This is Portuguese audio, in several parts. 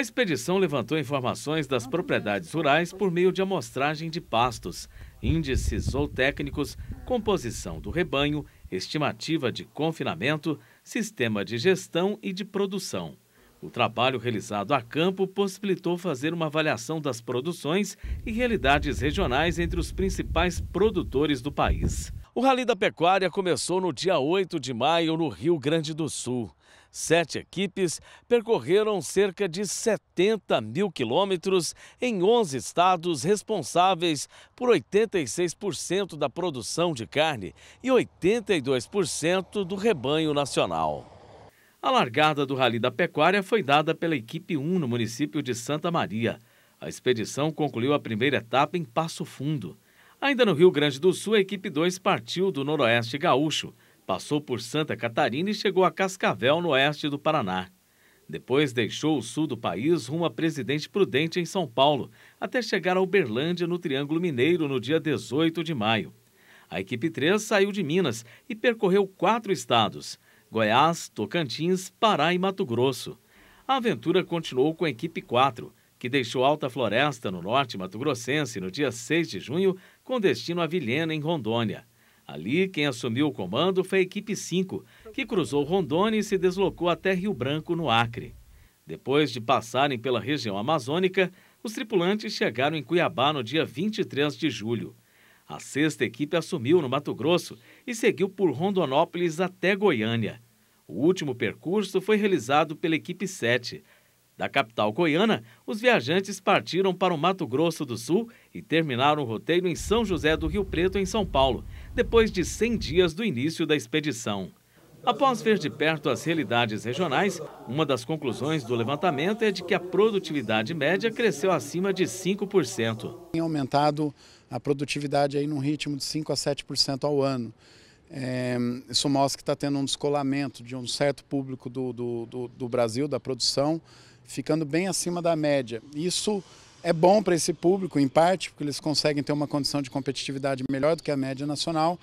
A expedição levantou informações das propriedades rurais por meio de amostragem de pastos, índices zootécnicos, composição do rebanho, estimativa de confinamento, sistema de gestão e de produção. O trabalho realizado a campo possibilitou fazer uma avaliação das produções e realidades regionais entre os principais produtores do país. O Rally da Pecuária começou no dia 8 de maio no Rio Grande do Sul. Sete equipes percorreram cerca de 70 mil quilômetros em 11 estados responsáveis por 86% da produção de carne e 82% do rebanho nacional. A largada do Rally da Pecuária foi dada pela equipe 1 no município de Santa Maria. A expedição concluiu a primeira etapa em Passo Fundo. Ainda no Rio Grande do Sul, a equipe 2 partiu do Noroeste Gaúcho Passou por Santa Catarina e chegou a Cascavel, no oeste do Paraná. Depois deixou o sul do país rumo a Presidente Prudente, em São Paulo, até chegar a Uberlândia, no Triângulo Mineiro, no dia 18 de maio. A equipe 3 saiu de Minas e percorreu quatro estados: Goiás, Tocantins, Pará e Mato Grosso. A aventura continuou com a equipe 4, que deixou Alta Floresta, no norte mato-grossense, no dia 6 de junho, com destino a Vilhena, em Rondônia. Ali, quem assumiu o comando foi a equipe 5, que cruzou Rondônia e se deslocou até Rio Branco, no Acre. Depois de passarem pela região amazônica, os tripulantes chegaram em Cuiabá no dia 23 de julho. A sexta equipe assumiu no Mato Grosso e seguiu por Rondonópolis até Goiânia. O último percurso foi realizado pela equipe 7, da capital goiana, os viajantes partiram para o Mato Grosso do Sul e terminaram o roteiro em São José do Rio Preto, em São Paulo, depois de 100 dias do início da expedição. Após ver de perto as realidades regionais, uma das conclusões do levantamento é de que a produtividade média cresceu acima de 5%. Tem aumentado a produtividade aí num ritmo de 5% a 7% ao ano. É, isso mostra que está tendo um descolamento de um certo público do, do, do, do Brasil, da produção, ficando bem acima da média. Isso é bom para esse público, em parte, porque eles conseguem ter uma condição de competitividade melhor do que a média nacional,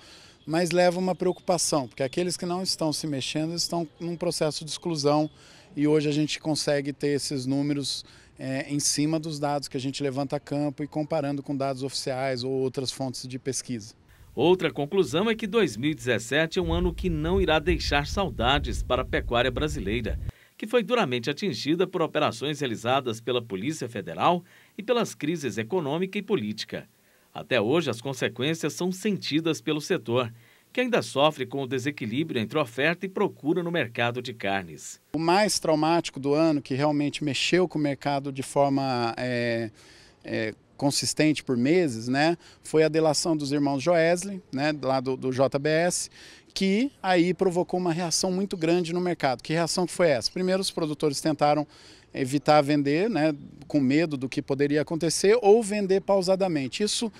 mas leva uma preocupação, porque aqueles que não estão se mexendo estão num processo de exclusão e hoje a gente consegue ter esses números é, em cima dos dados que a gente levanta a campo e comparando com dados oficiais ou outras fontes de pesquisa. Outra conclusão é que 2017 é um ano que não irá deixar saudades para a pecuária brasileira que foi duramente atingida por operações realizadas pela Polícia Federal e pelas crises econômica e política. Até hoje, as consequências são sentidas pelo setor, que ainda sofre com o desequilíbrio entre oferta e procura no mercado de carnes. O mais traumático do ano, que realmente mexeu com o mercado de forma é, é, consistente por meses, né, foi a delação dos irmãos Joesley, né, lá do, do JBS, que aí provocou uma reação muito grande no mercado. Que reação que foi essa? Primeiro, os produtores tentaram evitar vender, né, com medo do que poderia acontecer, ou vender pausadamente. Isso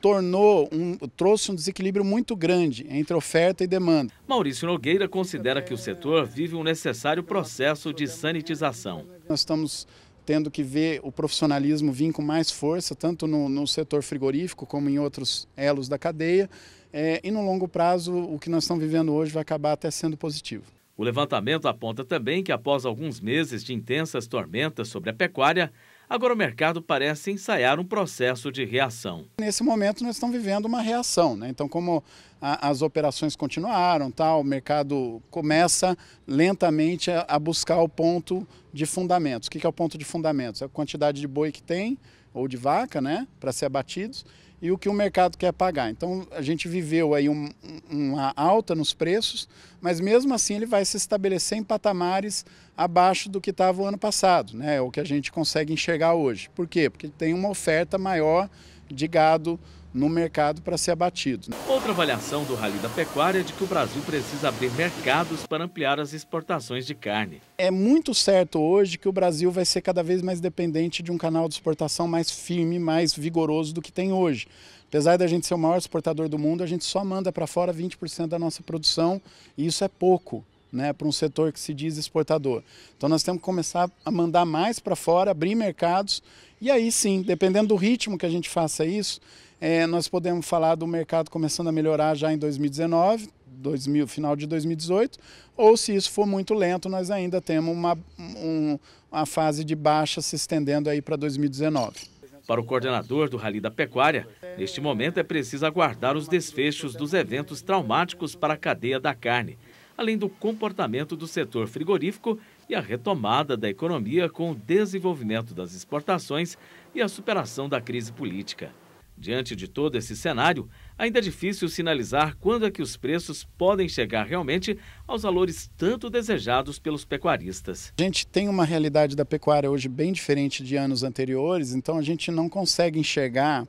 tornou um, trouxe um desequilíbrio muito grande entre oferta e demanda. Maurício Nogueira considera que o setor vive um necessário processo de sanitização. Nós estamos tendo que ver o profissionalismo vir com mais força, tanto no, no setor frigorífico como em outros elos da cadeia. É, e no longo prazo, o que nós estamos vivendo hoje vai acabar até sendo positivo. O levantamento aponta também que após alguns meses de intensas tormentas sobre a pecuária, Agora o mercado parece ensaiar um processo de reação. Nesse momento nós estamos vivendo uma reação, né? Então como a, as operações continuaram, tal, o mercado começa lentamente a, a buscar o ponto de fundamentos. O que, que é o ponto de fundamentos? É a quantidade de boi que tem ou de vaca, né, para ser abatidos e o que o mercado quer pagar. Então a gente viveu aí um, uma alta nos preços, mas mesmo assim ele vai se estabelecer em patamares abaixo do que estava o ano passado, né? É o que a gente consegue enxergar hoje. Por quê? Porque tem uma oferta maior de gado no mercado para ser abatido. Né? Outra avaliação do Rally da Pecuária é de que o Brasil precisa abrir mercados para ampliar as exportações de carne. É muito certo hoje que o Brasil vai ser cada vez mais dependente de um canal de exportação mais firme, mais vigoroso do que tem hoje. Apesar da gente ser o maior exportador do mundo, a gente só manda para fora 20% da nossa produção e isso é pouco. Né, para um setor que se diz exportador. Então nós temos que começar a mandar mais para fora, abrir mercados e aí sim, dependendo do ritmo que a gente faça isso, é, nós podemos falar do mercado começando a melhorar já em 2019, 2000, final de 2018, ou se isso for muito lento, nós ainda temos uma, um, uma fase de baixa se estendendo aí para 2019. Para o coordenador do Rally da Pecuária, neste momento é preciso aguardar os desfechos dos eventos traumáticos para a cadeia da carne, além do comportamento do setor frigorífico e a retomada da economia com o desenvolvimento das exportações e a superação da crise política. Diante de todo esse cenário, ainda é difícil sinalizar quando é que os preços podem chegar realmente aos valores tanto desejados pelos pecuaristas. A gente tem uma realidade da pecuária hoje bem diferente de anos anteriores, então a gente não consegue enxergar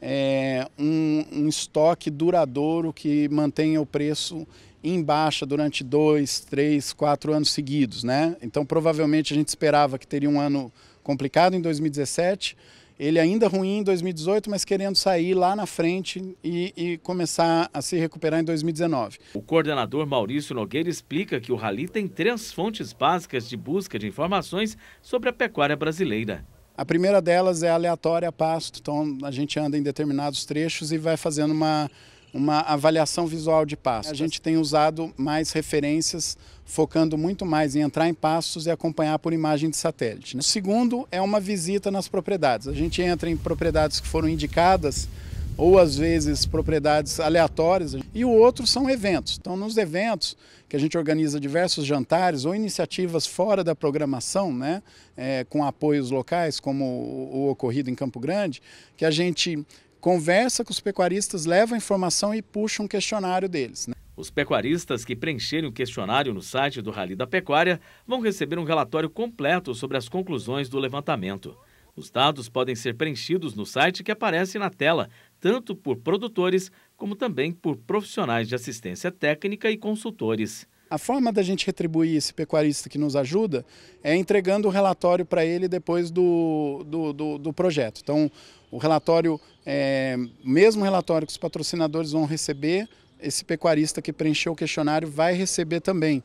é, um, um estoque duradouro que mantenha o preço em baixa durante dois, três, quatro anos seguidos. Né? Então, provavelmente, a gente esperava que teria um ano complicado em 2017 ele ainda ruim em 2018, mas querendo sair lá na frente e, e, começar a se recuperar em 2019. O coordenador Maurício Nogueira explica que o Rally tem três fontes básicas de busca de informações sobre a pecuária brasileira. A primeira delas é aleatória a pasto, então a gente anda em determinados trechos e vai fazendo uma uma avaliação visual de pastos. A tá gente tem usado mais referências, focando muito mais em entrar em pastos e acompanhar por imagem de satélite. O né? segundo é uma visita nas propriedades. A gente entra em propriedades que foram indicadas ou às vezes propriedades aleatórias, e o outro são eventos. Então, nos eventos que a gente organiza diversos jantares ou iniciativas fora da programação, né, é, com apoios locais, como o, o ocorrido em Campo Grande, que a gente conversa com os pecuaristas, leva a informação e puxa um questionário deles. Né? Os pecuaristas que preencherem o questionário no site do Rally da Pecuária vão receber um relatório completo sobre as conclusões do levantamento. Os dados podem ser preenchidos no site que aparece na tela, tanto por produtores como também por profissionais de assistência técnica e consultores. A forma da gente retribuir esse pecuarista que nos ajuda é entregando o relatório para ele depois do, do, do, do, projeto. Então, o relatório, é, mesmo relatório que os patrocinadores vão receber, esse pecuarista que preencheu o questionário vai receber também.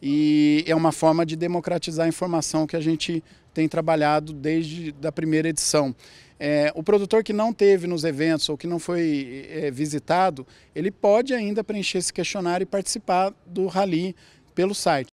E é uma forma de democratizar a informação que a gente tem trabalhado desde a primeira edição. É, o produtor que não teve nos eventos ou que não foi é, visitado, ele pode ainda preencher esse questionário e participar do rally pelo site.